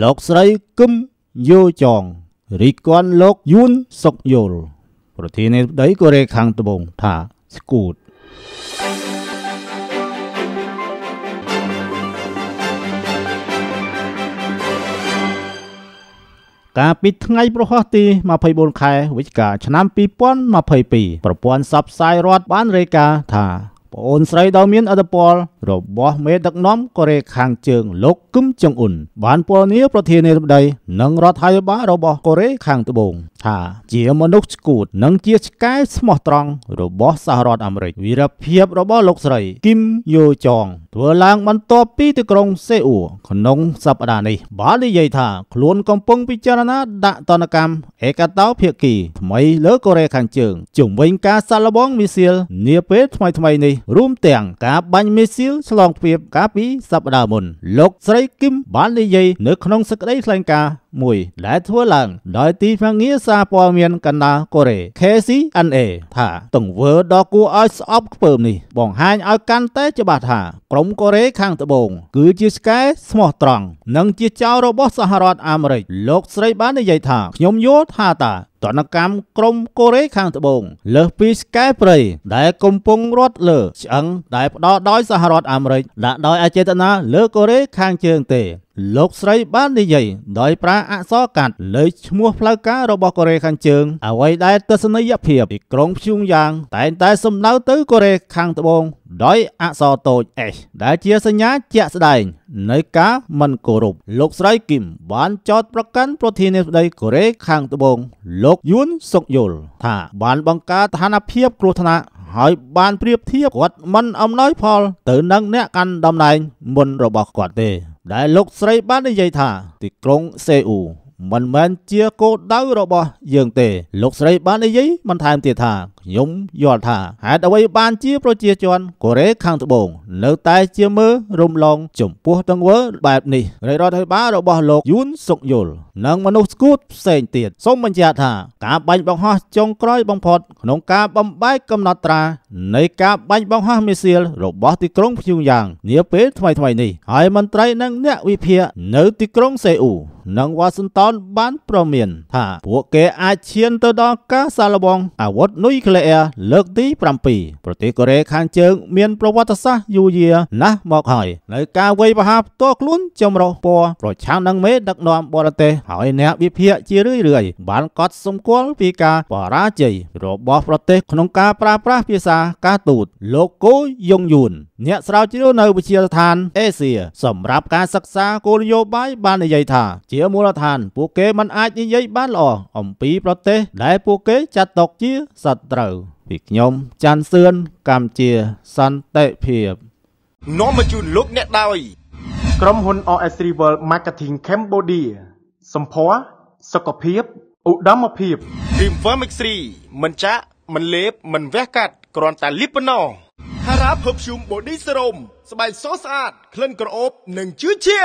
លោកស្រីគឹមយោចង រីកគាន់លោកយួនសុកយល់ប្រធានាធិបតីកូរ៉េខាងត្បូងថាស្គូត កាលពីថ្ងៃប្រហោះទី24ខែវិច្ឆិកាឆ្នាំ2022ប្រព័ន្ធសັບផ្សាយរដ្ឋបានរាយការណ៍ថាប្អូនស្រីដ៏មានឥទ្ធិពលរបស់មេដឹកនាំកូរ៉េខាងជើងលោកគឹមចុងអ៊ុនបានពណ៌នាប្រធានាធិបតីនិងរដ្ឋាភិបាលរបស់កូរ៉េខាងត្បូងថាជាមនុស្សស្គួតនិងជាឆ្កែស្មោះត្រង់របស់សហរដ្ឋអាមេរិកវីរភាពរបស់លោកស្រីគឹមយូចងធ្វើឡើងបន្ទាប់ពីទីក្រុងសេអ៊ូក្នុងសប្តាហ៍នេះបាននិយាយថាខ្លួនកំពុងពិចារណាដាក់ទណ្ឌកម្មឯកតោភាគីថ្មីលើកូរ៉េខាងជើងជំវិញការសាក់លបងមីស៊ីលនាពេលថ្មីៗនេះរួមទាំងការបាញ់មីស៊ីលឆ្លងទ្វីបកាលពីសប្តាហ៍មុនលោកស្រីគឹមបាននិយាយនៅក្នុងសេចក្តីថ្លែងការណ៍មួយដែលធ្វើឡើងដោយទីភ្នាក់ងារសារព័ត៌មានកណ្ដាលកូរ៉េ KCNA ថាទង្វើដ៏គួរឲ្យស្អប់ខ្ពើមនេះបង្ហាញឲ្យកាន់តែច្បាស់ថាក្រុមកូរ៉េខាងត្បូងគឺជាឆ្កែស្មោះត្រង់និងជាចៅរបស់សហរដ្ឋអាមេរិកលោកស្រីបាននិយាយថាខ្ញុំយល់ថាតាតនកម្មក្រមកូរ៉េខាងត្បូងលើសពីស្កែព្រៃដែល កំពុងរត់លើឆ្អឹងដែលផ្ដោតដោយសហរដ្ឋអាមេរិកដាក់ដោយអចេតនាលើកូរ៉េខាងជើងទេលោកស្រីបាននិយាយដោយប្រើអក្សរកាត់លើឈ្មោះផ្លូវការរបស់កូរ៉េខាងជើងអ្វីដែលទស្សនីយភាពទីក្រុងព្យួងយ៉ាង តែងតែសំដៅទៅកូរ៉េខាងត្បូងដោយអក្សរតូច S ដែលជាសញ្ញាជាក់ស្ដែងនៃការមិនគោរពលោកស្រីគីមបានចោទប្រកាន់ប្រធានាធិបតីកូរ៉េខាងត្បូងលោកយួនសុកយល់ថា បានបង្កើតស្ថានភាពគ្រោះថ្នាក់ហើយបានប្រៀបធៀបគាត់មិនអំណោយផលទៅនឹងអ្នកកាន់តំណែងមុនរបស់គាត់ទេដែលលោកស្រីបាននិយាយថាទីក្រុងសេអ៊ូមិនមែនជាគោលដៅរបស់យើងទេលោកស្រីបាននិយាយបន្ថែមទៀតថាខ្ញុំយល់ថាហេតុអ្វីបានជា ប្រជាជនកូរ៉េខាងត្បូងនៅតែជាមើលរំលងចំពោះទង្វើបែបនេះរាជរដ្ឋាភិបាលរបស់លោកយួនសុកយល់និងមនុស្សស្គួតផ្សេងទៀតសូមបញ្ជាក់ថា ការបាញ់បង្ហោះចុងក្រោយបំផុតក្នុងការបំបែកកំណត់ត្រានៃការបាញ់បង្ហោះមីស៊ីលរបស់ទីក្រុងភ្យុងយ៉ាងនាពេលថ្មីៗនេះហើយមន្ត្រីនិងអ្នកវិភាគនៅទីក្រុងសេអ៊ូនិងវ៉ាស៊ីនតោនបានប្រមានថាពួកគេអាចឈានទៅដល់ការសាឡបងអាវុធនុយក្លេក្លេអ៊ែរលើកទី7ប្រទេសកូរ៉េខាងជើង មានប្រវត្តិសាស្ត្រយូរយារណាស់មកហើយនៅការវាយប្រហារផ្ទាល់ខ្លួនចម្រុះពណ៌ប្រឆាំងនឹងមេដឹកនាំបរទេសហើយអ្នកវិភាគជារឿយរឿយបានកត់សម្គាល់ពីការបរាជ័យរបស់ប្រទេសក្នុងការប្រើប្រាស់ភាសាការទូតលោកគូយងយួនអ្នកស្រាវជ្រាវនៅវិទ្យាស្ថានអេស៊ីសម្រាប់ការសិក្សាគោលនយោបាយបាននិយាយថាជាមូលដ្ឋាន ពួកគេមិនអាចនិយាយបានល្អអំពីប្រទេស ដែលពួកគេចាត់ទុកជាសត្រូវត្រូវពីខ្ញុំច័ន្ទសឿនកម្ពុជាសន្តិភាពនាំមកជូនលោកអ្នកដោយក្រុមហ៊ុន OS Rival Marketing Cambodia សម្ភារសុខភាពឧត្តមភាព Dreamworm X3 មិនចាក់មិនលេបមិនវះកាត់គ្រាន់តែលាបប៉ុណ្ណោះ Hara Perfume Body Serum ស្បែកសស្អាតក្លិនក្រអូបនិងជឿជា